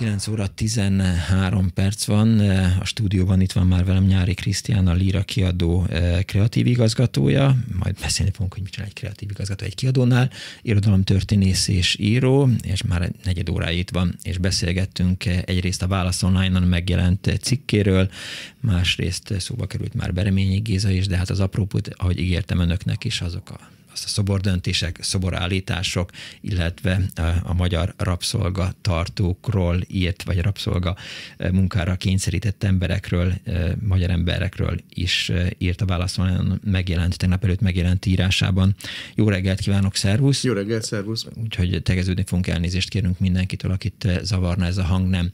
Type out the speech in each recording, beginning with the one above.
9 óra 13 perc van, e, a stúdióban itt van már velem Nyári Krisztián, a Líra kiadó e, kreatív igazgatója, majd beszélni fogunk, hogy mit csinál egy kreatív igazgató egy kiadónál, történész és író, és már negyed órája itt van, és beszélgettünk e, egyrészt a Válasz Online-on megjelent cikkéről, másrészt szóba került már Bereményi Géza is, de hát az aprópót, ahogy ígértem önöknek is, azok a szobordöntések, szoborállítások, illetve a magyar rabszolgatartókról írt, vagy rabszolga munkára kényszerített emberekről, magyar emberekről is írt a válaszon, megjelent, tegnap előtt megjelent írásában. Jó reggelt kívánok, szervusz! Jó reggelt, szervusz! Úgyhogy tegeződni fogunk, elnézést kérünk mindenkitől, akit zavarna ez a hang, nem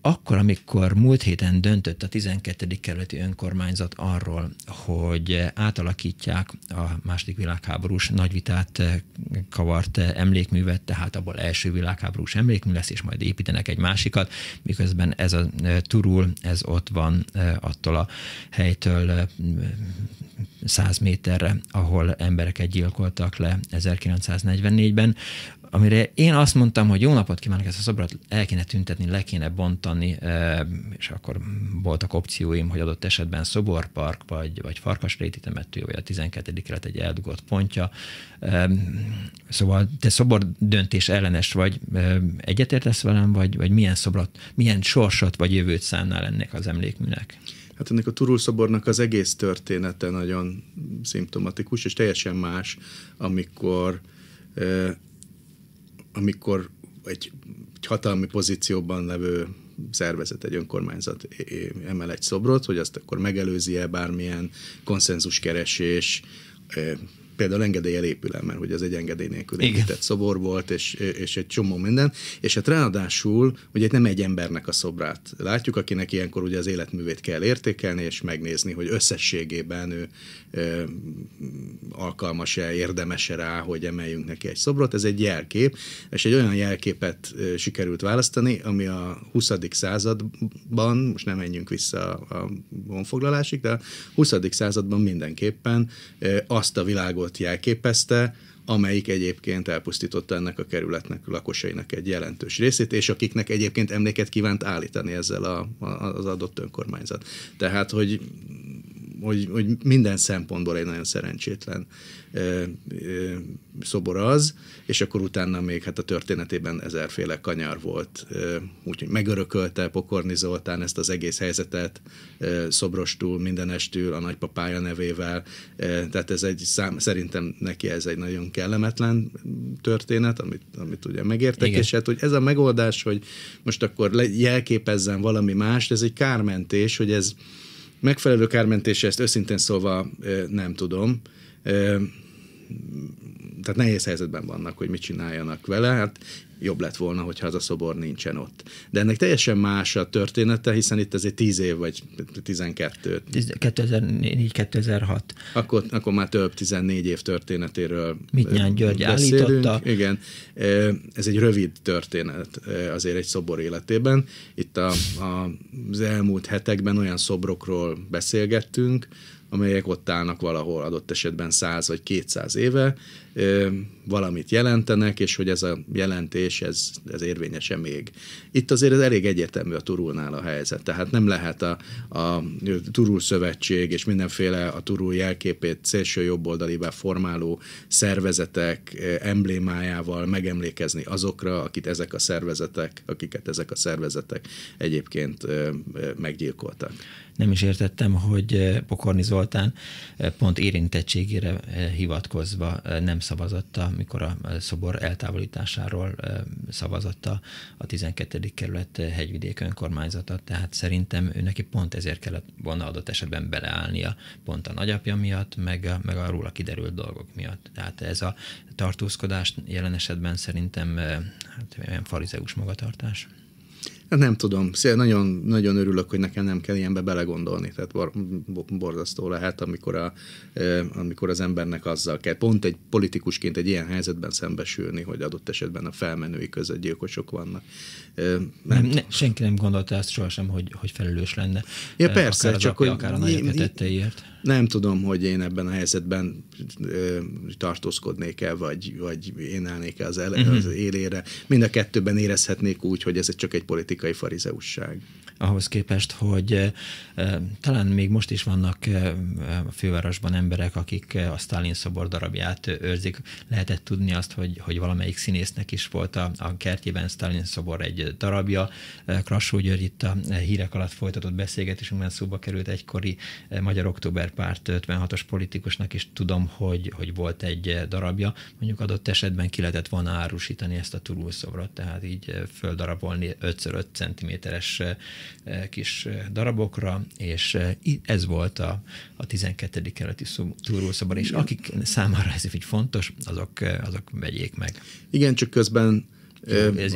akkor, amikor múlt héten döntött a 12. kerületi önkormányzat arról, hogy átalakítják a második világháborús nagyvitát eh, kavart eh, emlékművet, tehát abból első világháborús emlékmű lesz, és majd építenek egy másikat, miközben ez a eh, turul, ez ott van attól a helytől 100 méterre, ahol embereket gyilkoltak le 1944-ben, amire én azt mondtam, hogy jó napot kívánok, ezt a szobrot el kéne tüntetni, le kéne bontani, e, és akkor voltak opcióim, hogy adott esetben szoborpark, vagy, vagy farkasréti temető, vagy a 12. kelet egy eldugott pontja. E, szóval te szobor döntés ellenes vagy, e, egyetértesz velem, vagy, vagy milyen szobrot, milyen sorsot, vagy jövőt szánnál ennek az emlékműnek? Hát ennek a turul az egész története nagyon szimptomatikus, és teljesen más, amikor, eh, amikor egy, egy hatalmi pozícióban levő szervezet, egy önkormányzat emel egy szobrot, hogy azt akkor megelőzi-e bármilyen konszenzuskeresés, például engedélye épülem, mert hogy ez egy engedély nélkül épített szobor volt, és, és egy csomó minden, és hát ráadásul ugye nem egy embernek a szobrát látjuk, akinek ilyenkor ugye az életművét kell értékelni, és megnézni, hogy összességében ő ö, alkalmas-e, érdemes-e rá, hogy emeljünk neki egy szobrot. Ez egy jelkép, és egy olyan jelképet sikerült választani, ami a 20. században, most nem menjünk vissza a honfoglalásig, de a 20. században mindenképpen azt a világot világot jelképezte, amelyik egyébként elpusztította ennek a kerületnek lakosainak egy jelentős részét, és akiknek egyébként emléket kívánt állítani ezzel a, a, az adott önkormányzat. Tehát, hogy hogy, hogy minden szempontból egy nagyon szerencsétlen ö, ö, szobor az, és akkor utána még hát a történetében ezerféle kanyar volt, úgyhogy megörökölte Pokorni Zoltán ezt az egész helyzetet ö, szobrostul, mindenestül, a nagypapája nevével, ö, tehát ez egy szám, szerintem neki ez egy nagyon kellemetlen történet, amit, amit ugye megértek, Igen. és hát hogy ez a megoldás, hogy most akkor jelképezzen valami mást, ez egy kármentés, hogy ez megfelelő kármentése, ezt őszintén szólva nem tudom. Tehát nehéz helyzetben vannak, hogy mit csináljanak vele. Hát jobb lett volna, hogyha az a szobor nincsen ott. De ennek teljesen más a története, hiszen itt azért 10 év, vagy 12. 2004-2006. Akkor, akkor már több 14 év történetéről Mit Mitnyán György beszélünk. állította. Igen, ez egy rövid történet azért egy szobor életében. Itt a, a, az elmúlt hetekben olyan szobrokról beszélgettünk, amelyek ott állnak valahol adott esetben 100 vagy 200 éve, valamit jelentenek, és hogy ez a jelentés és ez, ez érvényese még. Itt azért ez elég egyértelmű a Turulnál a helyzet, tehát nem lehet a, a Turul Szövetség és mindenféle a Turul jelképét szélső jobboldalibá formáló szervezetek eh, emblémájával megemlékezni azokra, akit ezek a szervezetek, akiket ezek a szervezetek egyébként eh, eh, meggyilkoltak nem is értettem, hogy eh, Pokorni Zoltán eh, pont érintettségére eh, hivatkozva nem szavazott, amikor a szobor eltávolításáról szavazott a 12. kerület hegyvidék önkormányzata, tehát szerintem ő neki pont ezért kellett volna adott esetben beleállnia, pont a nagyapja miatt, meg a, meg a róla kiderült dolgok miatt. Tehát ez a tartózkodás jelen esetben szerintem hát, olyan farizeus magatartás. Hát nem tudom, nagyon, nagyon örülök, hogy nekem nem kell ilyenbe belegondolni, tehát bor, borzasztó lehet, amikor, a, amikor az embernek azzal kell pont egy politikusként egy ilyen helyzetben szembesülni, hogy adott esetben a felmenői között gyilkosok vannak. Nem, nem, ne, senki nem gondolta ezt sohasem, hogy, hogy felelős lenne. Ja persze, akár az csak apja, hogy... Akár a nagyapja tetteiért nem tudom, hogy én ebben a helyzetben tartózkodnék-e, vagy, vagy én állnék-e az, ele, uh-huh. Mhm. az élére. Mind a kettőben érezhetnék úgy, hogy ez csak egy politikai farizeusság ahhoz képest, hogy eh, talán még most is vannak eh, a fővárosban emberek, akik eh, a Stalin szobor darabját őrzik. Lehetett tudni azt, hogy, hogy valamelyik színésznek is volt a, a kertjében Stalin szobor egy darabja. Krasó György itt a hírek alatt folytatott beszélgetésünkben szóba került egykori Magyar Október párt 56-os politikusnak, és tudom, hogy, hogy volt egy darabja. Mondjuk adott esetben ki lehetett volna árusítani ezt a turulszobrot, tehát így földarabolni 5x5 cm-es Eh, kis eh, darabokra, és eh, ez volt a, a 12. keleti túrószoban, és akik számára ez így fontos, azok, azok vegyék meg. Igen, csak közben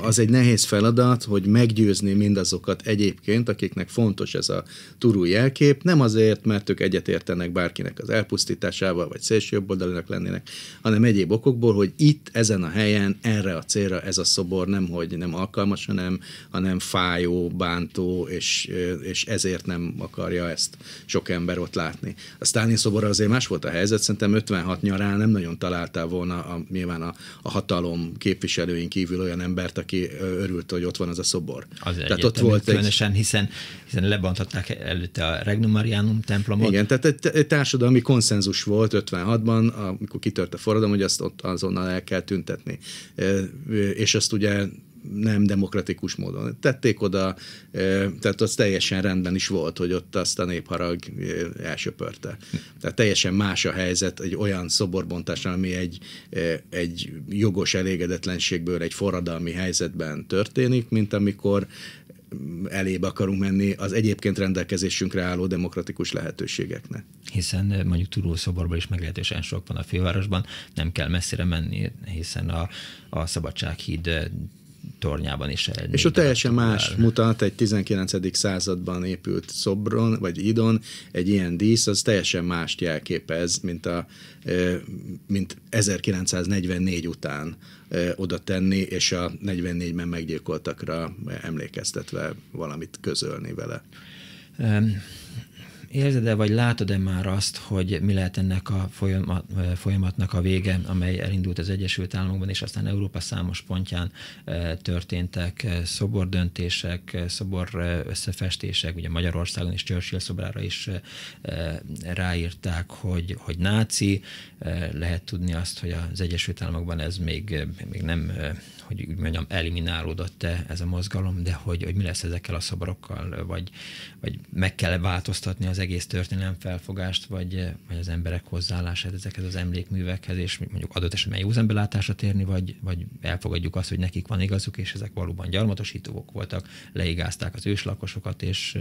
az egy nehéz feladat, hogy meggyőzni mindazokat egyébként, akiknek fontos ez a turú jelkép, nem azért, mert ők egyetértenek bárkinek az elpusztításával, vagy szélsőjobboldalinak lennének, hanem egyéb okokból, hogy itt, ezen a helyen, erre a célra ez a szobor nem, hogy nem alkalmas, hanem, hanem fájó, bántó, és, és ezért nem akarja ezt sok ember ott látni. A Stalin szobor azért más volt a helyzet, szerintem 56 nyarán nem nagyon találtál volna a, nyilván a, a hatalom képviselőink kívül olyan embert, aki örült, hogy ott van az a szobor. Az tehát egyetem, ott volt különösen, egy... hiszen, hiszen lebontották előtte a Regnum Marianum templomot. Igen, tehát egy, egy társadalmi konszenzus volt 56-ban, amikor kitört a forradalom, hogy azt ott azonnal el kell tüntetni. És ezt ugye nem demokratikus módon tették oda, tehát az teljesen rendben is volt, hogy ott azt a népharag elsöpörte. Tehát teljesen más a helyzet egy olyan szoborbontásnál, ami egy, egy jogos elégedetlenségből egy forradalmi helyzetben történik, mint amikor mm, elébe akarunk menni az egyébként rendelkezésünkre álló demokratikus lehetőségeknek. Hiszen mondjuk Tudószoborban is meglehetősen sok van a fővárosban, nem kell messzire menni, hiszen a, a Szabadsághíd tornyában is elnyújt. És ott teljesen más el. mutat egy 19. században épült szobron, vagy idon, egy ilyen dísz, az teljesen mást jelképez, mint, a, mint 1944 után oda tenni, és a 44-ben meggyilkoltakra emlékeztetve valamit közölni vele érzed-e vagy látod-e már azt, hogy mi lehet ennek a folyamat, folyamatnak a vége, amely elindult az Egyesült Államokban, és aztán Európa számos pontján történtek szobordöntések, szobor összefestések, ugye Magyarországon is Churchill szobrára is ráírták, hogy, hogy náci, lehet tudni azt, hogy az Egyesült Államokban ez még, még nem hogy úgy mondjam, eliminálódott-e ez a mozgalom, de hogy, hogy mi lesz ezekkel a szobrokkal, vagy, vagy meg kell változtatni az egész történelem felfogást, vagy, vagy az emberek hozzáállását ezekhez az emlékművekhez, és mondjuk adott esetben jó belátásra térni, vagy, vagy elfogadjuk azt, hogy nekik van igazuk, és ezek valóban gyarmatosítók voltak, leigázták az őslakosokat, és,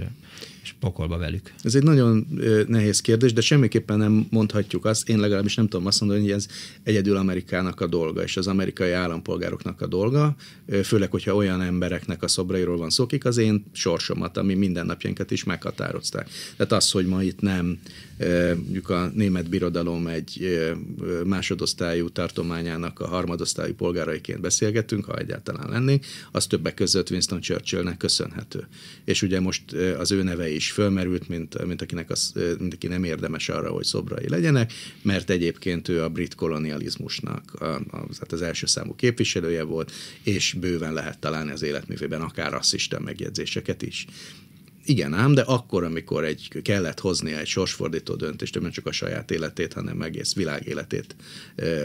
és pokolba velük. Ez egy nagyon nehéz kérdés, de semmiképpen nem mondhatjuk azt, én legalábbis nem tudom azt mondani, hogy ez egyedül Amerikának a dolga, és az amerikai állampolgároknak a dolga, főleg, hogyha olyan embereknek a szobrairól van szó, akik az én sorsomat, ami mindennapjánkat is meghatározták. Tehát az, hogy ma itt nem, mondjuk a német birodalom egy másodosztályú tartományának a harmadosztályú polgáraiként beszélgetünk, ha egyáltalán lennénk, az többek között Winston Churchillnek köszönhető. És ugye most az ő neve is fölmerült, mint, mint, akinek az, mint aki nem érdemes arra, hogy szobrai legyenek, mert egyébként ő a brit kolonializmusnak a, hát az első számú képviselője volt, volt, és bőven lehet találni az életművében akár rasszista megjegyzéseket is. Igen ám, de akkor, amikor egy kellett hoznia egy sorsfordító döntést, nem csak a saját életét, hanem egész világ életét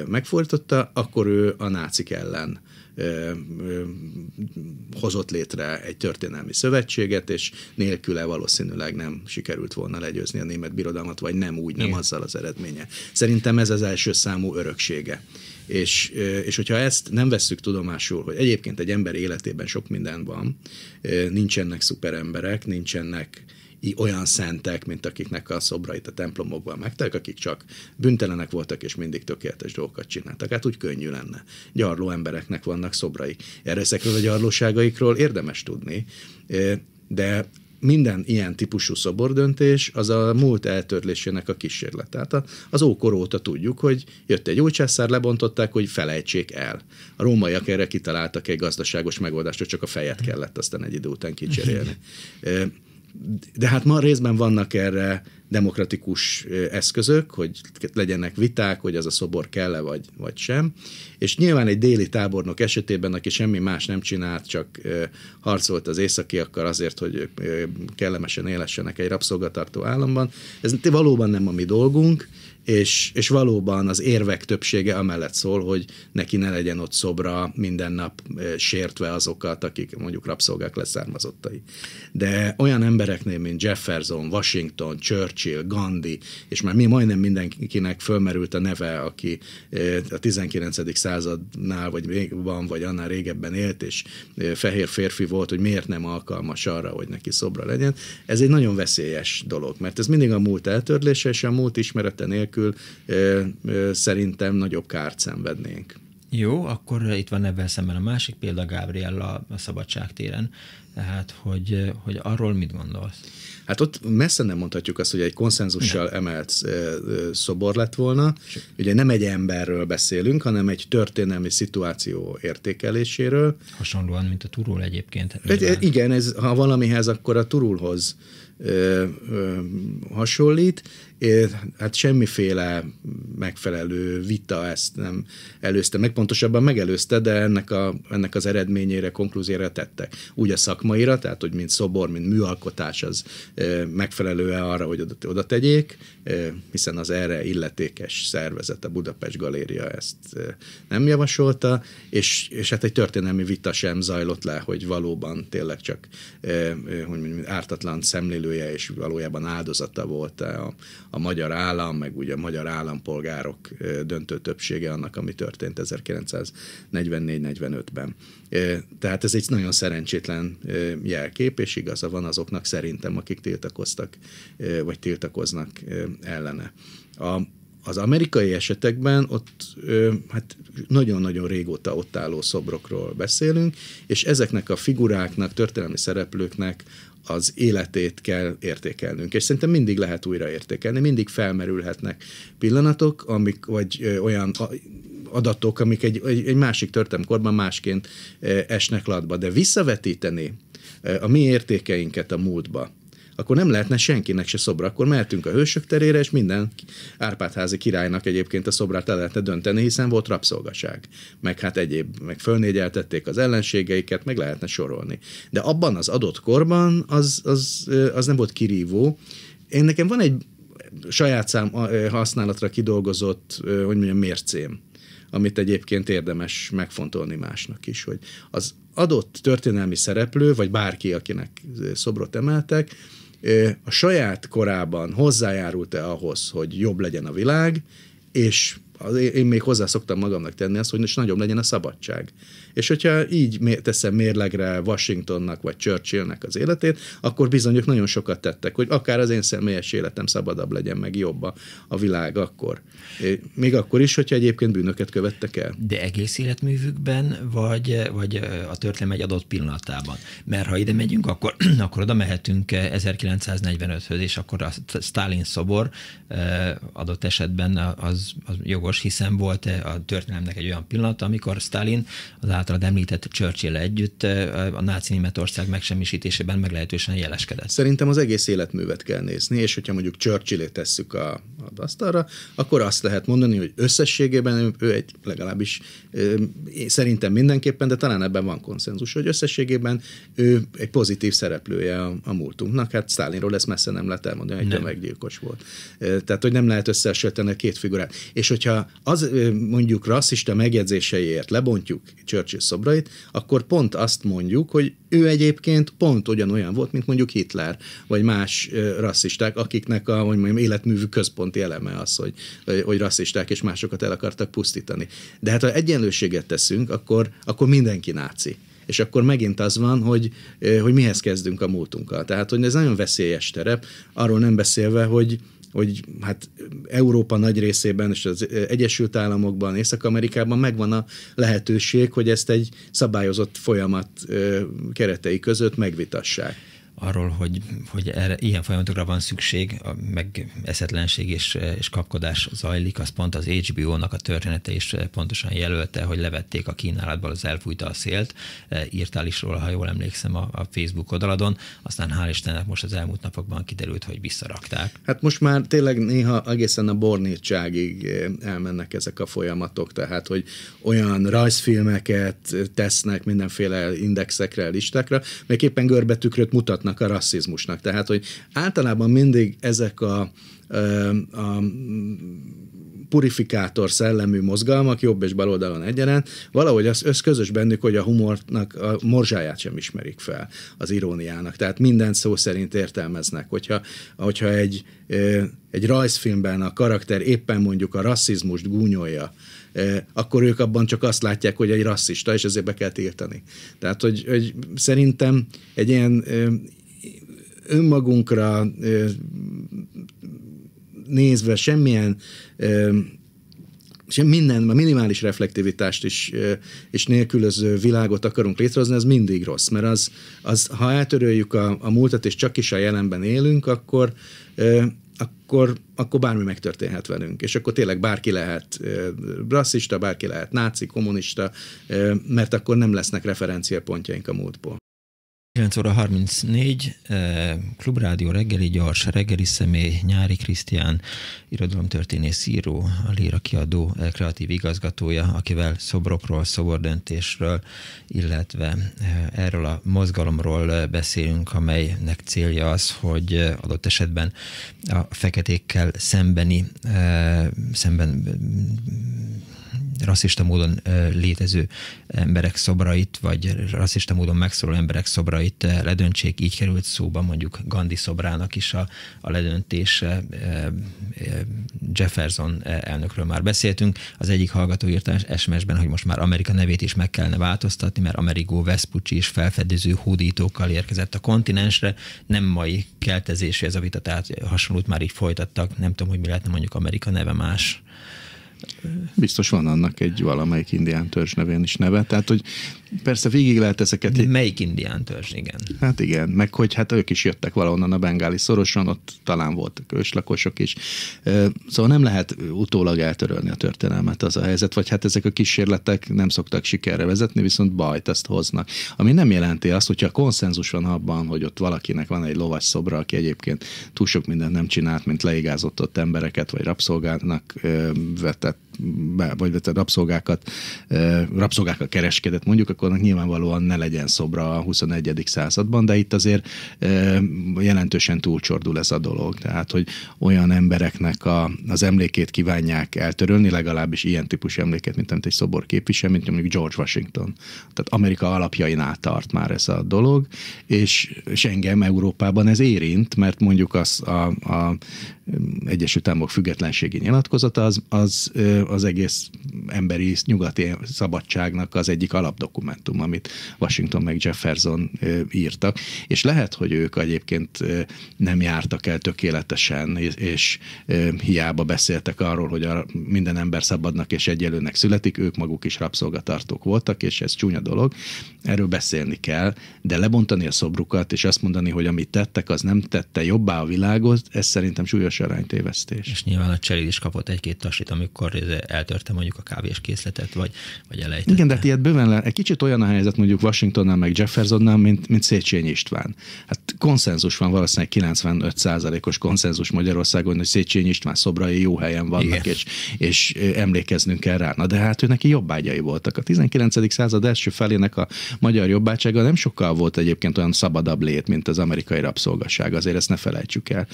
megfordította, akkor ő a nácik ellen hozott létre egy történelmi szövetséget, és nélküle valószínűleg nem sikerült volna legyőzni a német birodalmat, vagy nem úgy, nem Igen. azzal az eredménye. Szerintem ez az első számú öröksége és, és hogyha ezt nem vesszük tudomásul, hogy egyébként egy ember életében sok minden van, nincsenek szuperemberek, nincsenek olyan szentek, mint akiknek a szobrait a templomokban megtek, akik csak büntelenek voltak, és mindig tökéletes dolgokat csináltak. Hát úgy könnyű lenne. Gyarló embereknek vannak szobrai. Erre ezekről a gyarlóságaikról érdemes tudni, de minden ilyen típusú szobordöntés az a múlt eltörlésének a kísérlet. Tehát az ókor óta tudjuk, hogy jött egy császár, lebontották, hogy felejtsék el. A rómaiak erre kitaláltak egy gazdaságos megoldást, hogy csak a fejet kellett aztán egy idő után kicserélni de hát ma részben vannak erre demokratikus eszközök, hogy legyenek viták, hogy ez a szobor kell-e vagy, vagy sem. És nyilván egy déli tábornok esetében, aki semmi más nem csinált, csak harcolt az északiakkal azért, hogy kellemesen élessenek egy rabszolgatartó államban, ez valóban nem a mi dolgunk, és, és valóban az érvek többsége amellett szól, hogy neki ne legyen ott szobra minden nap sértve azokat, akik mondjuk rabszolgák leszármazottai. De olyan embereknél, mint Jefferson, Washington, Churchill, Gandhi, és már mi majdnem mindenkinek fölmerült a neve, aki a 19. századnál, vagy van, vagy annál régebben élt, és fehér férfi volt, hogy miért nem alkalmas arra, hogy neki szobra legyen. Ez egy nagyon veszélyes dolog, mert ez mindig a múlt eltörlése, és a múlt ismerete nélkül nélkül szerintem nagyobb kárt szenvednénk. Jó, akkor itt van ebben szemben a másik példa, Gábriella a szabadságtéren. Tehát, hogy, hogy arról mit gondolsz? Hát ott messze nem mondhatjuk azt, hogy egy konszenzussal nem. emelt szobor lett volna. Sőt. Ugye nem egy emberről beszélünk, hanem egy történelmi szituáció értékeléséről. Hasonlóan, mint a turul egyébként. Egy, igen, ez, ha valamihez, akkor a turulhoz ö, ö, hasonlít, hát semmiféle megfelelő vita ezt nem előzte meg, pontosabban megelőzte, de ennek, a, ennek az eredményére, konklúzióra tettek. Úgy a szakmaira, tehát hogy mint szobor, mint műalkotás az megfelelő-e arra, hogy oda, oda tegyék, hiszen az erre illetékes szervezet, a Budapest Galéria ezt nem javasolta, és, és hát egy történelmi vita sem zajlott le, hogy valóban tényleg csak hogy mondjam, ártatlan szemlélője és valójában áldozata volt a, a magyar állam, meg ugye a magyar állampolgárok döntő többsége annak, ami történt 1944-45-ben. Tehát ez egy nagyon szerencsétlen jelkép, és igaza van azoknak szerintem, akik tiltakoztak, vagy tiltakoznak ellene. A, az amerikai esetekben ott hát nagyon-nagyon régóta ott álló szobrokról beszélünk, és ezeknek a figuráknak, történelmi szereplőknek az életét kell értékelnünk. És szerintem mindig lehet újra értékelni, mindig felmerülhetnek pillanatok, amik, vagy ö, olyan adatok, amik egy, egy, egy másik történelmkorban másként ö, esnek latba. De visszavetíteni ö, a mi értékeinket a múltba, akkor nem lehetne senkinek se szobra. Akkor mehetünk a hősök terére, és minden Árpádházi királynak egyébként a szobrát el lehetne dönteni, hiszen volt rabszolgaság. Meg hát egyéb, meg fölnégyeltették az ellenségeiket, meg lehetne sorolni. De abban az adott korban az, az, az nem volt kirívó. Én nekem van egy saját szám eh, használatra kidolgozott, eh, hogy mondjam, mércém, amit egyébként érdemes megfontolni másnak is, hogy az adott történelmi szereplő, vagy bárki, akinek eh, szobrot emeltek, a saját korában hozzájárult-e ahhoz, hogy jobb legyen a világ, és az én még hozzá szoktam magamnak tenni azt, hogy is nagyobb legyen a szabadság. És hogyha így teszem mérlegre Washingtonnak vagy Churchillnek az életét, akkor bizony ők nagyon sokat tettek, hogy akár az én személyes életem szabadabb legyen, meg jobb a világ akkor. Még akkor is, hogyha egyébként bűnöket követtek el. De egész életművükben, vagy, vagy a történelem egy adott pillanatában. Mert ha ide megyünk, akkor, akkor oda mehetünk 1945-höz, és akkor a Stalin szobor adott esetben az, az jogos jogos, hiszen volt a történelemnek egy olyan pillanat, amikor Stalin az általad említett churchill együtt a náci Németország megsemmisítésében meglehetősen jeleskedett. Szerintem az egész életművet kell nézni, és hogyha mondjuk churchill tesszük a, a asztalra, akkor azt lehet mondani, hogy összességében ő egy legalábbis szerintem mindenképpen, de talán ebben van konszenzus, hogy összességében ő egy pozitív szereplője a, a múltunknak. Hát Stalinról ezt messze nem lehet elmondani, hogy meggyilkos volt. Tehát, hogy nem lehet összehasonlítani a két figurát. És hogyha az mondjuk rasszista megjegyzéseiért lebontjuk Churchill szobrait, akkor pont azt mondjuk, hogy ő egyébként pont ugyanolyan volt, mint mondjuk Hitler, vagy más rasszisták, akiknek a hogy mondjam, életművű központi eleme az, hogy, hogy rasszisták és másokat el akartak pusztítani. De hát ha egyenlőséget teszünk, akkor, akkor mindenki náci és akkor megint az van, hogy, hogy mihez kezdünk a múltunkkal. Tehát, hogy ez nagyon veszélyes terep, arról nem beszélve, hogy, hogy hát Európa nagy részében és az Egyesült Államokban, Észak-Amerikában megvan a lehetőség, hogy ezt egy szabályozott folyamat keretei között megvitassák arról, hogy, hogy erre, ilyen folyamatokra van szükség, meg eszetlenség és, és kapkodás zajlik, az pont az HBO-nak a története is pontosan jelölte, hogy levették a kínálatból, az elfújta a szélt, e, írtál is róla, ha jól emlékszem, a, a Facebook oldaladon, aztán hál' Istennek most az elmúlt napokban kiderült, hogy visszarakták. Hát most már tényleg néha egészen a bornítságig e, elmennek ezek a folyamatok, tehát hogy olyan rajzfilmeket tesznek mindenféle indexekre, listákra, még éppen görbetükröt mutatnak kimutatnak a rasszizmusnak. Tehát, hogy általában mindig ezek a, a, a purifikátor szellemű mozgalmak, jobb és bal oldalon egyaránt, valahogy az, összközös közös bennük, hogy a humornak a morzsáját sem ismerik fel, az iróniának. Tehát mindent szó szerint értelmeznek. Hogyha, hogyha egy, egy rajzfilmben a karakter éppen mondjuk a rasszizmust gúnyolja, akkor ők abban csak azt látják, hogy egy rasszista, és ezért be kell tiltani. Tehát, hogy, hogy szerintem egy ilyen önmagunkra nézve semmilyen és minden, a minimális reflektivitást is, és nélkülöző világot akarunk létrehozni, az mindig rossz, mert az, az ha eltöröljük a, a múltat, és csak is a jelenben élünk, akkor, akkor, akkor bármi megtörténhet velünk. És akkor tényleg bárki lehet rasszista, bárki lehet náci, kommunista, mert akkor nem lesznek referenciapontjaink a múltból. 9 óra 34, eh, Klubrádió reggeli gyors, reggeli személy, Nyári Krisztián, irodalomtörténész író, a Léra kiadó eh, kreatív igazgatója, akivel szobrokról, szobordöntésről, illetve eh, erről a mozgalomról beszélünk, amelynek célja az, hogy adott esetben a feketékkel szembeni, szemben rasszista módon létező emberek szobrait, vagy rasszista módon megszóló emberek szobrait ledöntsék. Így került szóba mondjuk Gandhi szobrának is a, a ledöntése. Jefferson elnökről már beszéltünk. Az egyik hallgató írta SMS-ben, hogy most már Amerika nevét is meg kellene változtatni, mert Amerigo Vespucci is felfedező hódítókkal érkezett a kontinensre. Nem mai keltezésű ez a vita, tehát hasonlót már így folytattak. Nem tudom, hogy mi lehetne mondjuk Amerika neve más. Biztos van annak egy valamelyik indián törzs nevén is neve. Tehát, hogy persze végig lehet ezeket... De melyik indián törzs, igen. Hát igen, meg hogy hát ők is jöttek valahonnan a bengáli szorosan, ott talán voltak őslakosok is. Szóval nem lehet utólag eltörölni a történelmet az a helyzet, vagy hát ezek a kísérletek nem szoktak sikerre vezetni, viszont bajt ezt hoznak. Ami nem jelenti azt, hogyha konszenzus van abban, hogy ott valakinek van egy lovas szobra, aki egyébként túl sok mindent nem csinált, mint leigázott ott embereket, vagy rabszolgának vette that vagy tehát rabszolgákat, rabszolgákat kereskedett mondjuk, akkor nyilvánvalóan ne legyen szobra a 21. században, de itt azért jelentősen túlcsordul ez a dolog. Tehát, hogy olyan embereknek a, az emlékét kívánják eltörölni, legalábbis ilyen típus emléket, mint amit egy szobor képvisel, mint mondjuk George Washington. Tehát Amerika alapjainál tart már ez a dolog, és, és engem Európában ez érint, mert mondjuk az a, a Egyesült Államok függetlenségi nyilatkozata az, az az egész emberi nyugati szabadságnak az egyik alapdokumentum, amit Washington meg Jefferson írtak, és lehet, hogy ők egyébként nem jártak el tökéletesen, és hiába beszéltek arról, hogy a minden ember szabadnak és egyelőnek születik, ők maguk is rabszolgatartók voltak, és ez csúnya dolog, erről beszélni kell, de lebontani a szobrukat, és azt mondani, hogy amit tettek, az nem tette jobbá a világot, ez szerintem súlyos aránytévesztés. És nyilván a cseréd is kapott egy-két tasit, amikor eltörte mondjuk a kávés készletet, vagy, vagy elejtette. Igen, de hát ilyet bőven le, egy kicsit olyan a helyzet mondjuk Washingtonnál, meg Jeffersonnál, mint, mint Széchenyi István. Hát konszenzus van valószínűleg 95%-os konszenzus Magyarországon, hogy Széchenyi István szobrai jó helyen vannak, és, és emlékeznünk kell rá. Na de hát ő neki jobbágyai voltak. A 19. század első felének a magyar jobbácsága nem sokkal volt egyébként olyan szabadabb lét, mint az amerikai rabszolgasság. Azért ezt ne felejtsük el.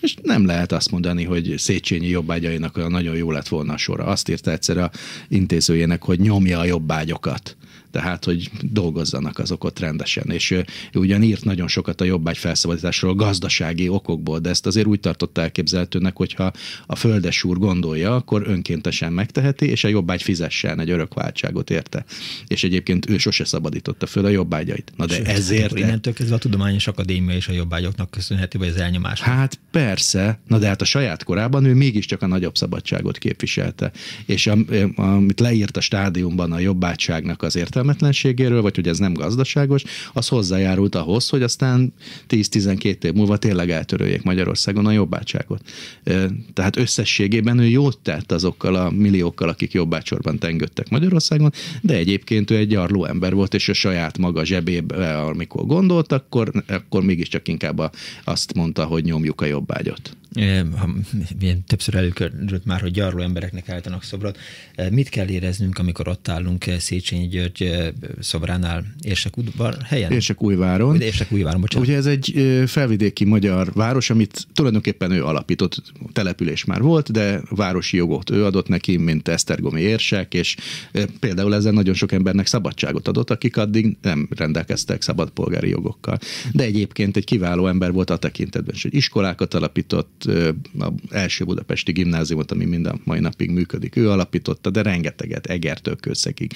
És nem lehet azt mondani, hogy Széchenyi jobbágyainak olyan nagyon jó lett volna a sora azt írta egyszer a intézőjének, hogy nyomja a jobbágyokat tehát hogy dolgozzanak azok ott rendesen. És ő, ő ugyan írt nagyon sokat a jobbágy felszabadításról gazdasági okokból, de ezt azért úgy tartotta elképzelhetőnek, hogyha a földesúr gondolja, akkor önkéntesen megteheti, és a jobbágy fizessen egy váltságot érte. És egyébként ő sose szabadította föl a jobbágyait. Na de Sőt, hát ezért... Innentől kezdve a Tudományos Akadémia és a jobbágyoknak köszönheti, vagy az elnyomás. Hát persze, na de hát a saját korában ő mégiscsak a nagyobb szabadságot képviselte. És amit leírt a stádiumban a jobbágyságnak azért értelmetlenségéről, vagy hogy ez nem gazdaságos, az hozzájárult ahhoz, hogy aztán 10-12 év múlva tényleg eltöröljék Magyarországon a jobbácságot. Tehát összességében ő jót tett azokkal a milliókkal, akik jobbácsorban tengődtek Magyarországon, de egyébként ő egy gyarló ember volt, és a saját maga zsebébe, amikor gondolt, akkor, akkor mégiscsak inkább azt mondta, hogy nyomjuk a jobbágyot milyen többször előkörült már, hogy gyarló embereknek állítanak szobrot. Eh, mit kell éreznünk, amikor ott állunk eh, Széchenyi György eh, szobránál Érsek udvar helyen? Érsek újváron. Érsek újváron, bocsánat. Ugye ez egy felvidéki magyar város, amit tulajdonképpen ő alapított, település már volt, de városi jogot ő adott neki, mint Esztergomi érsek, és például ezzel nagyon sok embernek szabadságot adott, akik addig nem rendelkeztek szabadpolgári jogokkal. De egyébként egy kiváló ember volt a tekintetben, hogy iskolákat alapított, volt első budapesti gimnáziumot, ami minden mai napig működik. Ő alapította, de rengeteget, Egertől Kőszekig.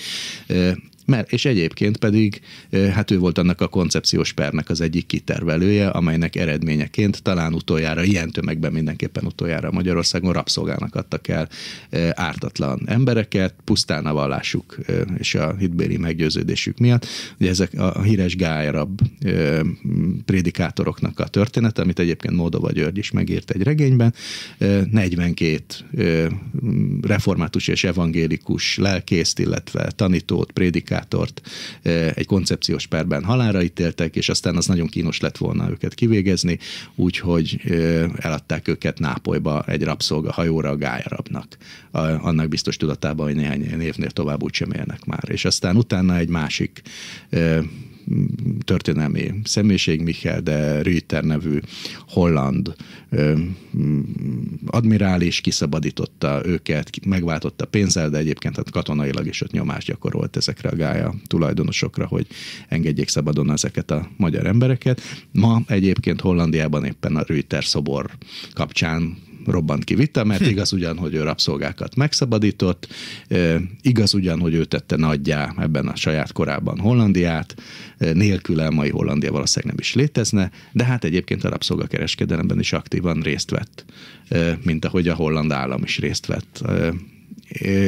Mert, és egyébként pedig hát ő volt annak a koncepciós pernek az egyik kitervelője, amelynek eredményeként talán utoljára, ilyen tömegben mindenképpen utoljára Magyarországon rabszolgának adtak el ártatlan embereket, pusztán a vallásuk és a hitbéli meggyőződésük miatt. Ugye ezek a híres gájrab prédikátoroknak a története, amit egyébként Módova György is megírt egy regényben, 42 református és evangélikus lelkészt, illetve tanítót, prédikátorokat, kommunikátort egy koncepciós perben halára ítéltek, és aztán az nagyon kínos lett volna őket kivégezni, úgyhogy eladták őket Nápolyba egy rabszolga hajóra, a gályarabnak. Annak biztos tudatában, hogy néhány évnél tovább úgy sem élnek már. És aztán utána egy másik történelmi személyiség, Michel de Rüter nevű holland mm, admirális kiszabadította őket, megváltotta pénzzel, de egyébként hát katonailag is ott nyomást gyakorolt ezekre a gája tulajdonosokra, hogy engedjék szabadon ezeket a magyar embereket. Ma egyébként Hollandiában éppen a Rüter szobor kapcsán robbant ki vita, mert igaz ugyan, hogy ő rabszolgákat megszabadított, igaz ugyan, hogy ő tette nagyjá ebben a saját korában Hollandiát, nélkül a mai Hollandia valószínűleg nem is létezne, de hát egyébként a rabszolgakereskedelemben is aktívan részt vett, mint ahogy a holland állam is részt vett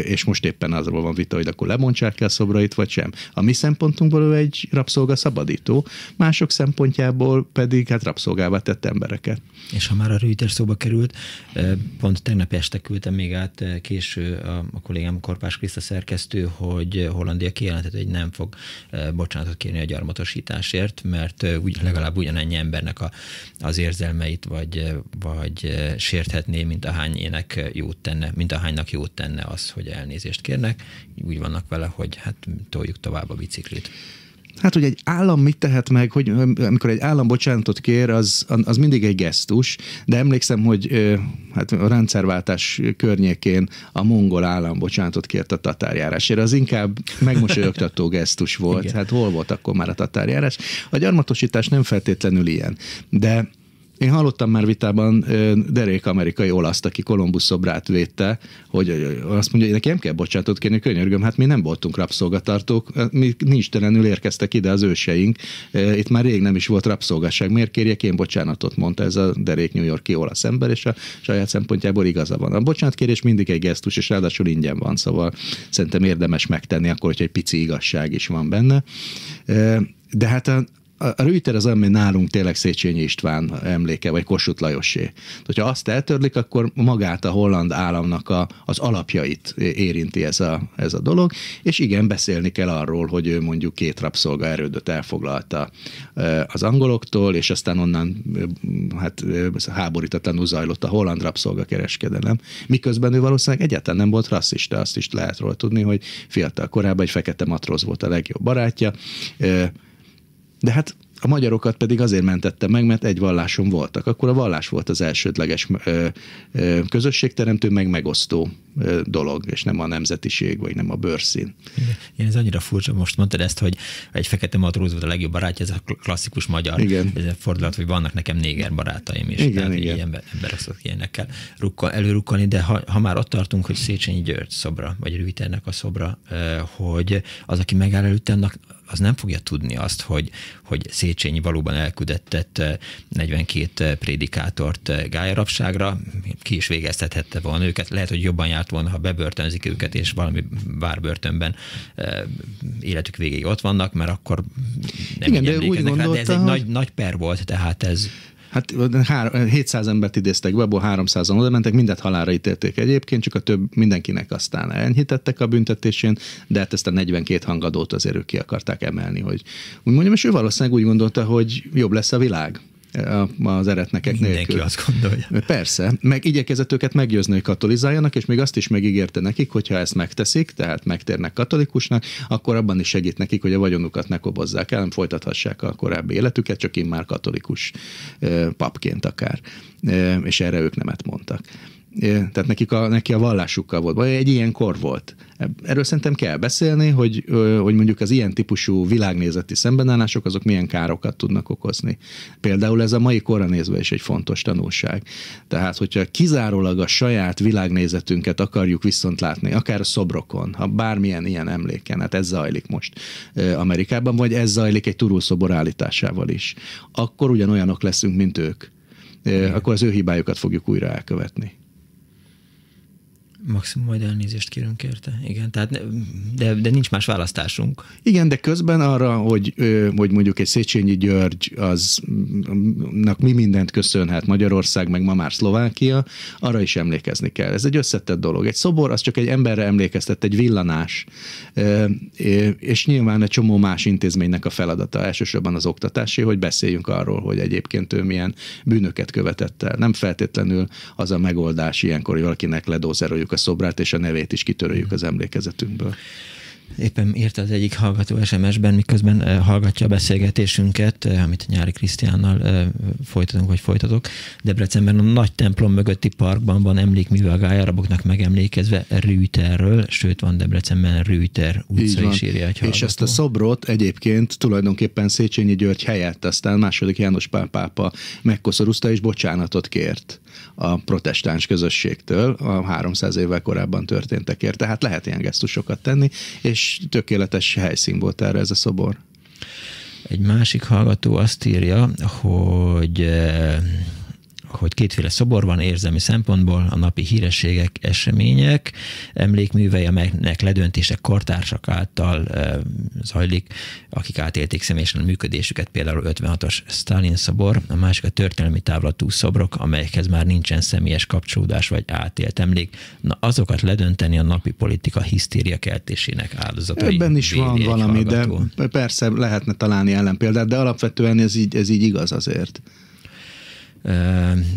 és most éppen azról van vita, hogy akkor lemondsák el szobrait, vagy sem. A mi szempontunkból ő egy rabszolga szabadító, mások szempontjából pedig hát rabszolgává tett embereket. És ha már a Reuters szóba került, pont tegnap este küldtem még át késő a, a kollégám Korpás Kriszta szerkesztő, hogy Hollandia kijelentett, hogy nem fog bocsánatot kérni a gyarmatosításért, mert úgy, legalább ugyanennyi embernek a, az érzelmeit vagy, vagy sérthetné, mint ének jót tenne, mint ahánynak jót tenne a az, hogy elnézést kérnek, úgy vannak vele, hogy hát toljuk tovább a biciklit. Hát, hogy egy állam mit tehet meg, hogy amikor egy állam bocsánatot kér, az, az mindig egy gesztus, de emlékszem, hogy hát a rendszerváltás környékén a mongol állam bocsánatot kért a tatárjárásért. Az inkább megmosolyogtató gesztus volt. Igen. Hát hol volt akkor már a tatárjárás? A gyarmatosítás nem feltétlenül ilyen, de én hallottam már vitában derék amerikai olaszt, aki Kolumbusz szobrát védte, hogy azt mondja, hogy neki nem kell bocsátot kérni, könyörgöm, hát mi nem voltunk rabszolgatartók, mi nincs terenül érkeztek ide az őseink, itt már rég nem is volt rabszolgasság, miért kérjek én bocsánatot, mondta ez a derék New Yorki olasz ember, és a saját szempontjából igaza van. A bocsánatkérés mindig egy gesztus, és ráadásul ingyen van, szóval szerintem érdemes megtenni, akkor, hogy egy pici igazság is van benne. De hát a Rüter az, ami nálunk tényleg Széchenyi István emléke, vagy Kossuth Lajosé. Hogyha azt eltörlik, akkor magát a holland államnak a, az alapjait érinti ez a, ez a dolog, és igen, beszélni kell arról, hogy ő mondjuk két rabszolga erődöt elfoglalta az angoloktól, és aztán onnan hát háborítatlanul zajlott a holland kereskedelem. miközben ő valószínűleg egyáltalán nem volt rasszista, azt is lehet róla tudni, hogy fiatal korában egy fekete matróz volt a legjobb barátja, de hát a magyarokat pedig azért mentette meg, mert egy valláson voltak. Akkor a vallás volt az elsődleges ö, ö, közösségteremtő, meg megosztó ö, dolog, és nem a nemzetiség, vagy nem a bőrszín. Igen, ez annyira furcsa, most mondtad ezt, hogy egy fekete matróz volt a legjobb barátja, ez a klasszikus magyar igen. Ez a fordulat, hogy vannak nekem néger barátaim is. Igen, tehát, igen. Ilyen ember, emberek szoktak ilyenekkel rukkal, előrukkolni, de ha, ha, már ott tartunk, hogy Széchenyi György szobra, vagy Rüviternek a szobra, hogy az, aki megáll előtte, annak az nem fogja tudni azt, hogy, hogy Széchenyi valóban elküldettett 42 eh, eh, prédikátort eh, gályarapságra, ki is végeztethette volna őket, lehet, hogy jobban járt volna, ha bebörtönzik őket, és valami várbörtönben életük végéig ott vannak, mert akkor nem Igen, de úgy rá, de ez egy hogy... nagy, nagy per volt, tehát ez... Hát 700 eh, embert idéztek be, abból 300-an oda mentek, mindet halára ítélték egyébként, csak a több mindenkinek aztán elnyitettek a büntetésén, de hát ezt a 42 hangadót azért ők ki akarták emelni, hogy úgy mondjam, és ő valószínűleg úgy gondolta, hogy jobb lesz a világ az eretnekek Mindenki nélkül. Mindenki azt gondolja. Persze, meg igyekezett őket meggyőzni, hogy katolizáljanak, és még azt is megígérte nekik, hogy ha ezt megteszik, tehát megtérnek katolikusnak, akkor abban is segít nekik, hogy a vagyonukat ne kobozzák el, nem folytathassák a korábbi életüket, csak én már katolikus papként akár. És erre ők nemet mondtak tehát nekik a, neki a vallásukkal volt vagy egy ilyen kor volt. Erről szerintem kell beszélni, hogy, hogy mondjuk az ilyen típusú világnézeti szembenállások, azok milyen károkat tudnak okozni. Például ez a mai korra nézve is egy fontos tanulság. Tehát, hogyha kizárólag a saját világnézetünket akarjuk viszont látni, akár a szobrokon, ha bármilyen ilyen emléken, hát ez zajlik most Amerikában, vagy ez zajlik egy turulszobor állításával is, akkor ugyanolyanok leszünk, mint ők. Igen. Akkor az ő hibájukat fogjuk újra elkövetni. Maximum majd elnézést kérünk érte. Igen, tehát de, de nincs más választásunk. Igen, de közben arra, hogy, hogy mondjuk egy Széchenyi György aznak mi mindent köszönhet Magyarország, meg ma már Szlovákia, arra is emlékezni kell. Ez egy összetett dolog. Egy szobor az csak egy emberre emlékeztet, egy villanás. És nyilván egy csomó más intézménynek a feladata, elsősorban az oktatási, hogy beszéljünk arról, hogy egyébként ő milyen bűnöket követett el. Nem feltétlenül az a megoldás ilyenkor, hogy valakinek ledózeroljuk a szobrát, és a nevét is kitöröljük az emlékezetünkből. Éppen írt az egyik hallgató SMS-ben, miközben eh, hallgatja a beszélgetésünket, eh, amit Nyári Krisztiánnal eh, folytatunk, vagy folytatok. Debrecenben a nagy templom mögötti parkban van emlékműve a gájáraboknak megemlékezve Rüterről, sőt van Debrecenben Rüter utca is írja egy És ezt a szobrot egyébként tulajdonképpen Széchenyi György helyett aztán második János Pál pápa megkoszorúzta és bocsánatot kért a protestáns közösségtől a 300 évvel korábban történtekért. Tehát lehet ilyen gesztusokat tenni, és tökéletes helyszín volt erre ez a szobor. Egy másik hallgató azt írja, hogy eh, hogy kétféle szobor van érzelmi szempontból, a napi hírességek, események, emlékművei, amelynek ledöntések kortársak által zajlik, akik átélték személyesen a működésüket, például 56-os Stalin szobor, a másik a történelmi távlatú szobrok, amelyekhez már nincsen személyes kapcsolódás vagy átélt emlék. Na azokat ledönteni a napi politika hisztéria keltésének áldozatai. Ebben is van valami, hallgató. de persze lehetne találni ellenpéldát, de alapvetően ez így, ez így igaz azért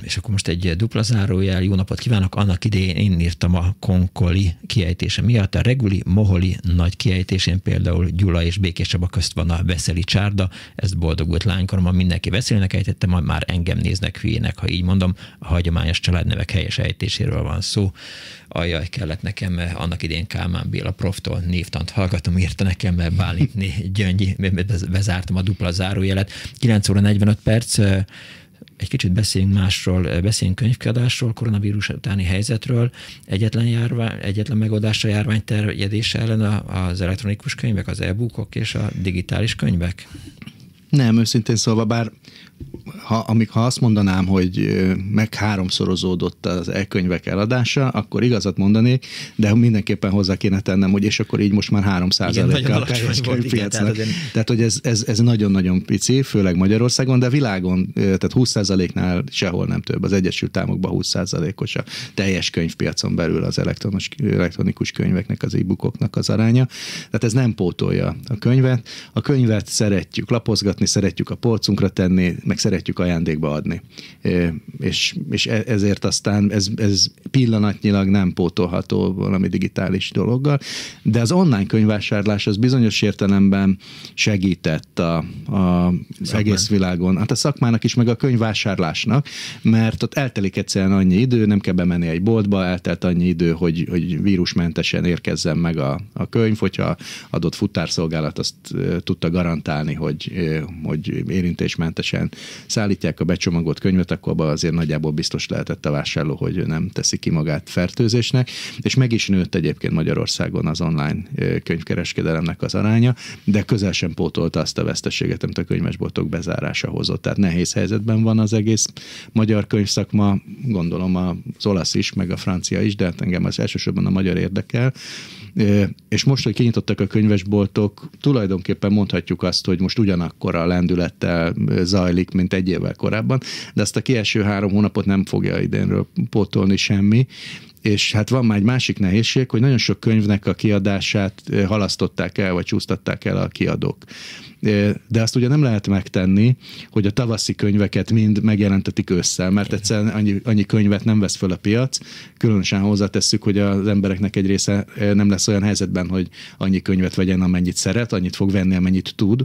és akkor most egy dupla zárójel, jó napot kívánok, annak idején én írtam a konkoli kiejtése miatt, a reguli, moholi nagy kiejtésén például Gyula és Békés Csaba közt van a Veszeli csárda, ezt boldogult volt lánykoromban mindenki Veszélynek ejtette, majd már engem néznek hülyének, ha így mondom, a hagyományos családnevek helyes ejtéséről van szó. Ajaj, kellett nekem annak idén Kálmán Béla proftól névtant hallgatom, írta nekem Bálintné Gyöngyi, bezártam a dupla zárójelet. 9 óra 45 perc, egy kicsit beszéljünk másról, eh, beszéljünk könyvkiadásról, koronavírus utáni helyzetről, egyetlen, járvány, egyetlen megoldásra járvány terjedése ellen az elektronikus könyvek, az e-bookok és a digitális könyvek? Nem, őszintén szólva, bár ha, amik, ha azt mondanám, hogy meg háromszorozódott az e-könyvek eladása, akkor igazat mondanék, de mindenképpen hozzá kéne tennem, hogy és akkor így most már 300 százalékkal a teljes könyvpiacnak. Tehát, hogy ez, ez, ez nagyon-nagyon pici, főleg Magyarországon, de világon, tehát 20%-nál sehol nem több. Az Egyesült Államokban 20%-os a teljes könyvpiacon belül az elektronos, elektronikus könyveknek, az e-bookoknak az aránya. Tehát ez nem pótolja a könyvet. A könyvet szeretjük lapozgatni, szeretjük a polcunkra tenni, meg szeretjük ajándékba adni. És, és e, ezért aztán ez, ez pillanatnyilag nem pótolható valami digitális dologgal, de az online könyvvásárlás az bizonyos értelemben segített a, a egész világon. Hát a szakmának is, meg a könyvvásárlásnak, mert ott eltelik egyszerűen annyi idő, nem kell bemenni egy boltba, eltelt annyi idő, hogy, hogy vírusmentesen érkezzen meg a, a könyv, hogyha adott futárszolgálat azt tudta garantálni, hogy, hogy érintésmentesen szállítják a becsomagolt könyvet, akkor abban azért nagyjából biztos lehetett a vásárló, hogy ő nem teszi ki magát fertőzésnek, és meg is nőtt egyébként Magyarországon az online könyvkereskedelemnek az aránya, de közel sem pótolta azt a veszteséget, amit a könyvesboltok bezárása hozott. Tehát nehéz helyzetben van az egész magyar könyvszakma, gondolom az olasz is, meg a francia is, de hát engem az elsősorban a magyar érdekel. És most, hogy kinyitottak a könyvesboltok, tulajdonképpen mondhatjuk azt, hogy most ugyanakkor a lendülettel zajlik esik, mint egy évvel korábban, de azt a kieső három hónapot nem fogja idénről pótolni semmi, és hát van már egy másik nehézség, hogy nagyon sok könyvnek a kiadását eh, halasztották el, vagy csúsztatták el a kiadók de azt ugye nem lehet megtenni, hogy a tavaszi könyveket mind megjelentetik össze, mert egyszerűen annyi, annyi könyvet nem vesz föl a piac, különösen hozzátesszük, hogy az embereknek egy része nem lesz olyan helyzetben, hogy annyi könyvet vegyen, amennyit szeret, annyit fog venni, amennyit tud.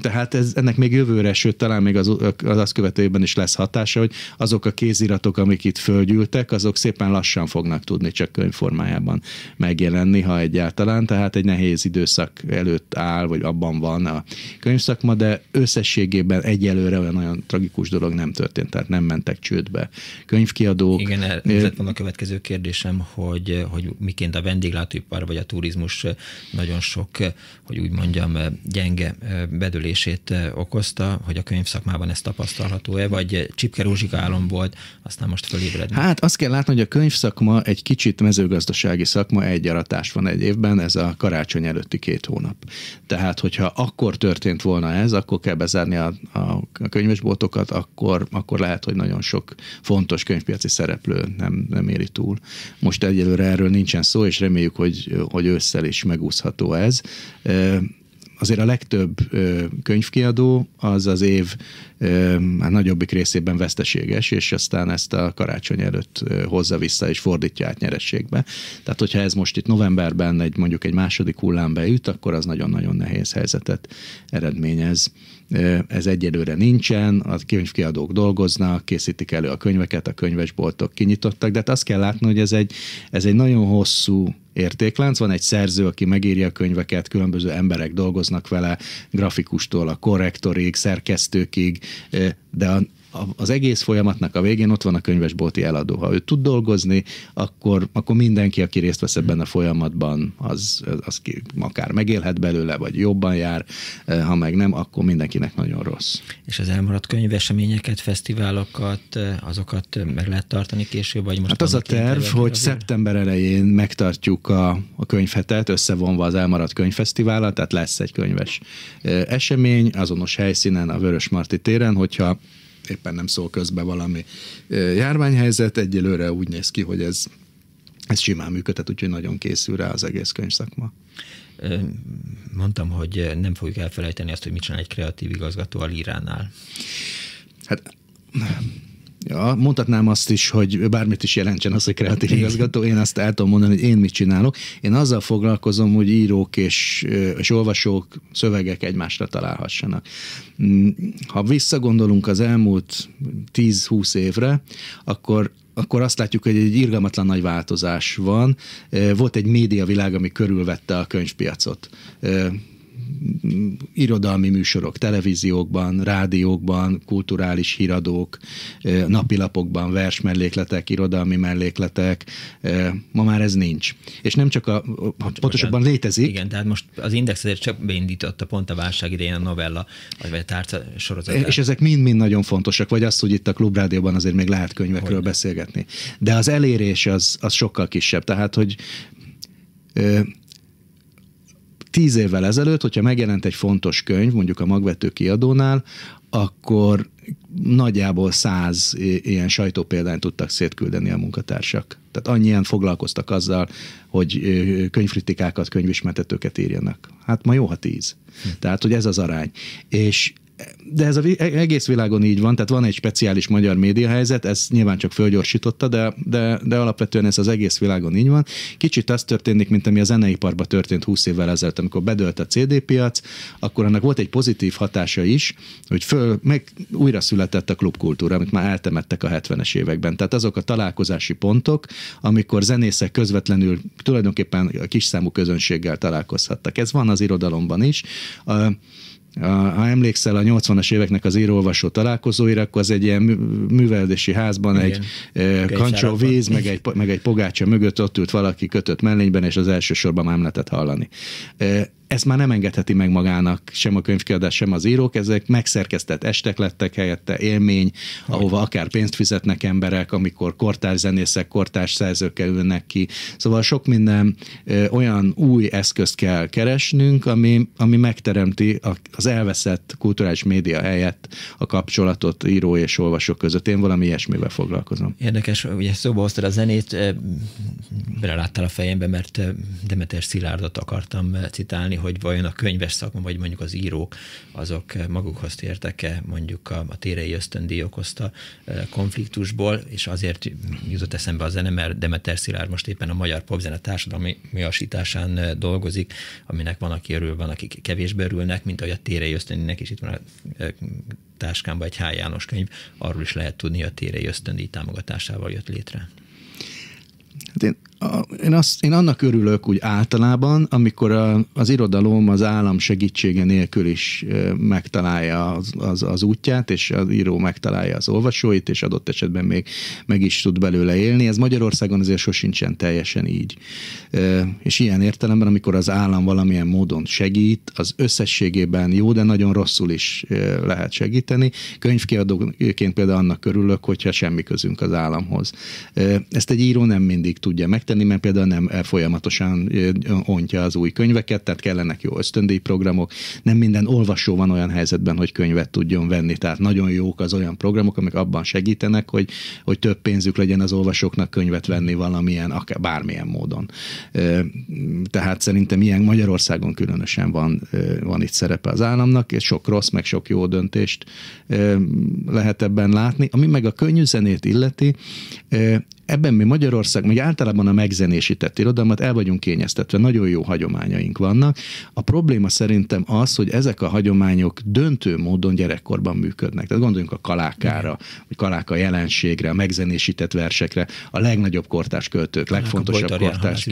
Tehát ez, ennek még jövőre, sőt talán még az, az azt követőjében is lesz hatása, hogy azok a kéziratok, amik itt fölgyűltek, azok szépen lassan fognak tudni csak könyvformájában megjelenni, ha egyáltalán. Tehát egy nehéz időszak előtt áll, vagy abban van a könyvszakma, de összességében egyelőre olyan nagyon tragikus dolog nem történt, tehát nem mentek csődbe könyvkiadók. Igen, ez van a következő kérdésem, hogy, eh, hogy miként a vendéglátóipar vagy a turizmus eh, nagyon sok, eh, hogy úgy mondjam, gyenge bedülését okozta, hogy a könyvszakmában ez tapasztalható-e, vagy csipke rózsika álom volt, aztán most fölébred. Hát azt kell látni, hogy a könyvszakma egy kicsit mezőgazdasági szakma, egy aratás van egy évben, ez a karácsony előtti két hónap. Tehát, hogyha akkor akkor történt volna ez, akkor kell bezárni a, a könyvesboltokat, akkor, akkor lehet, hogy nagyon sok fontos könyvpiaci szereplő nem, nem éri túl. Most egyelőre erről nincsen szó, és reméljük, hogy, hogy ősszel is megúszható ez azért a legtöbb könyvkiadó az az év már hát nagyobbik részében veszteséges, és aztán ezt a karácsony előtt hozza vissza és fordítja át nyerességbe. Tehát, hogyha ez most itt novemberben egy mondjuk egy második hullám beüt, akkor az nagyon-nagyon nehéz helyzetet eredményez ez egyelőre nincsen, a könyvkiadók dolgoznak, készítik elő a könyveket, a könyvesboltok kinyitottak, de hát azt kell látni, hogy ez egy, ez egy nagyon hosszú értéklánc. Van egy szerző, aki megírja a könyveket, különböző emberek dolgoznak vele, grafikustól a korrektorig, szerkesztőkig, de az egész folyamatnak a végén ott van a könyvesbolti eladó. Ha ő tud dolgozni, akkor, akkor mindenki, aki részt vesz ebben a folyamatban, az, az ki akár megélhet belőle, vagy jobban jár, ha meg nem, akkor mindenkinek nagyon rossz. És az elmaradt könyveseményeket, fesztiválokat, azokat meg lehet tartani később, vagy most? Hát az a terv, hogy szeptember elején megtartjuk a, a könyvhetet, összevonva az elmaradt könyvfesztivállal, tehát lesz egy könyves esemény azonos helyszínen, a Vörös Marti téren, hogyha éppen nem szól közben valami járványhelyzet, egyelőre úgy néz ki, hogy ez, ez simán működhet, úgyhogy nagyon készül rá az egész könyvszakma. Mondtam, hogy nem fogjuk elfelejteni azt, hogy mit csinál egy kreatív igazgató a Liránál. Hát Ja, mondhatnám azt is, hogy bármit is jelentsen az, hogy kreatív igazgató, én azt el tudom mondani, hogy én mit csinálok. Én azzal foglalkozom, hogy írók és, és olvasók szövegek egymásra találhassanak. Mm, ha visszagondolunk az elmúlt 10-20 évre, akkor akkor azt látjuk, hogy egy irgalmatlan nagy változás van. Volt egy média világ, ami körülvette a könyvpiacot irodalmi műsorok, televíziókban, rádiókban, kulturális híradók, napilapokban, vers mellékletek, irodalmi mellékletek, ma már ez nincs. És nem csak a, hát, pontosabban létezik. Igen, tehát most az Index azért csak beindította pont a válság idején a novella, vagy a tárca sorozat. És ezek mind-mind nagyon fontosak, vagy az, hogy itt a Klubrádióban azért még lehet könyvekről Hogyne. beszélgetni. De az elérés az, az sokkal kisebb, tehát hogy tíz évvel ezelőtt, hogyha megjelent egy fontos könyv, mondjuk a magvető kiadónál, akkor nagyjából száz ilyen sajtópéldányt tudtak szétküldeni a munkatársak. Tehát annyian foglalkoztak azzal, hogy könyvkritikákat, könyvismertetőket írjanak. Hát ma jó, ha tíz. Hm. Tehát, hogy ez az arány. És de ez a e- egész világon így van, tehát van egy speciális magyar médiahelyzet, ez nyilván csak fölgyorsította, de, de, de alapvetően ez az egész világon így van. Kicsit az történik, mint ami a zeneiparban történt 20 évvel ezelőtt, amikor bedölt a CD piac, akkor annak volt egy pozitív hatása is, hogy föl, meg újra született a klubkultúra, amit már eltemettek a 70-es években. Tehát azok a találkozási pontok, amikor zenészek közvetlenül tulajdonképpen a kis számú közönséggel találkozhattak. Ez van az irodalomban is ha emlékszel a 80-as éveknek az író-olvasó találkozóira, akkor az egy ilyen műveldési házban Igen. egy kancsó víz, meg egy, meg egy pogácsa mögött ott ült valaki kötött mellényben, és az első sorban ámletet hallani ezt már nem engedheti meg magának sem a könyvkiadás, sem az írók, ezek megszerkesztett estek lettek helyette, élmény, ahova akár pénzt fizetnek emberek, amikor kortárs zenészek, kortárs szerzők ülnek ki. Szóval sok minden ö, olyan új eszközt kell keresnünk, ami, ami megteremti a, az elveszett kulturális média helyett a kapcsolatot író és olvasó között. Én valami ilyesmivel foglalkozom. Érdekes, ugye szóba hoztad a zenét, beleláttál a fejembe, mert Demeter Szilárdot akartam citálni, hogy vajon a könyves szakma, vagy mondjuk az írók, azok magukhoz tértek-e mondjuk a, a térei ösztöndíj okozta konfliktusból, és azért jutott eszembe a zene, mert Demeter Szilárd most éppen a magyar popzene társadalmi miasításán dolgozik, aminek van, aki örül, van, akik kevésbé örülnek, mint ahogy a térei ösztöndíjnek is itt van a táskámban egy H. János könyv, arról is lehet tudni, a térei ösztöndíj támogatásával jött létre. Hát én én, azt, én annak örülök úgy általában, amikor a, az irodalom az állam segítsége nélkül is megtalálja az, az, az útját, és az író megtalálja az olvasóit, és adott esetben még meg is tud belőle élni. Ez Magyarországon azért sosincsen teljesen így. És ilyen értelemben, amikor az állam valamilyen módon segít, az összességében jó, de nagyon rosszul is lehet segíteni. Könyvkiadóként például annak örülök, hogyha semmi közünk az államhoz. Ezt egy író nem mindig tudja meg megtenni, mert például nem eh, folyamatosan eh, ontja az új könyveket, tehát kellenek jó programok, Nem minden olvasó van olyan helyzetben, hogy könyvet tudjon venni, tehát nagyon jók az olyan programok, amik abban segítenek, hogy, hogy több pénzük legyen az olvasóknak könyvet venni valamilyen, akár bármilyen módon. Eh, tehát szerintem ilyen Magyarországon különösen van, van itt szerepe az államnak, és sok rossz, meg sok jó döntést lehet ebben látni. Ami meg a könnyű zenét illeti, ebben mi Magyarország, meg általában a megzenésített irodalmat, el vagyunk kényeztetve, nagyon jó hagyományaink vannak. A probléma szerintem az, hogy ezek a hagyományok döntő módon gyerekkorban működnek. Tehát gondoljunk a kalákára, vagy kaláka jelenségre, a megzenésített versekre, a legnagyobb kortás költők, legfontosabb eh, kortás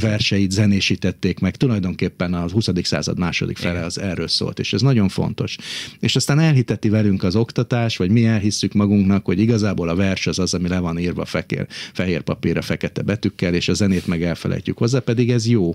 verseit zenésítették meg. Tulajdonképpen a 20. század második fele az erről szólt, és ez nagyon fontos. És aztán elhiteti velünk az oktatás, vagy mi elhisszük magunknak, hogy igazából a vers az az, ami le van írva fekér, fehér papírra, fekete betű életükkel, és a zenét meg elfelejtjük hozzá, pedig ez jó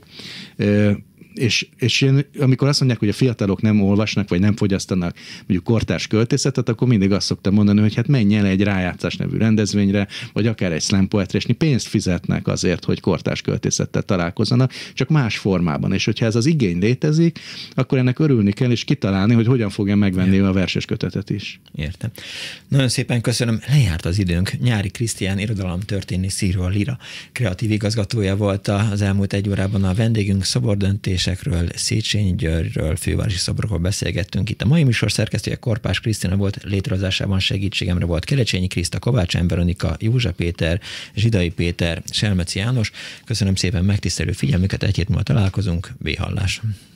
és, és én, amikor azt mondják, hogy a fiatalok nem olvasnak, vagy nem fogyasztanak mondjuk kortárs költészetet, akkor mindig azt szoktam mondani, hogy hát menj el egy rájátszás nevű rendezvényre, vagy akár egy slam és pénzt fizetnek azért, hogy kortárs költészettel találkozzanak, csak más formában. És hogyha ez az igény létezik, akkor ennek örülni kell, és kitalálni, hogy hogyan fogja megvenni Értem. a verses kötetet is. Értem. Nagyon szépen köszönöm. Lejárt az időnk. Nyári Krisztián irodalomtörténész író a Lira kreatív igazgatója volt az elmúlt egy órában a vendégünk szobordöntés településekről, Széchenyi Györgyről, fővárosi szabrokról beszélgettünk itt. A mai műsor szerkesztője Korpás Krisztina volt, létrehozásában segítségemre volt Kerecsényi Kriszta, Kovács Emberonika, Józsa Péter, Zsidai Péter, Selmeci János. Köszönöm szépen megtisztelő figyelmüket, egy hét múlva találkozunk, béhallás.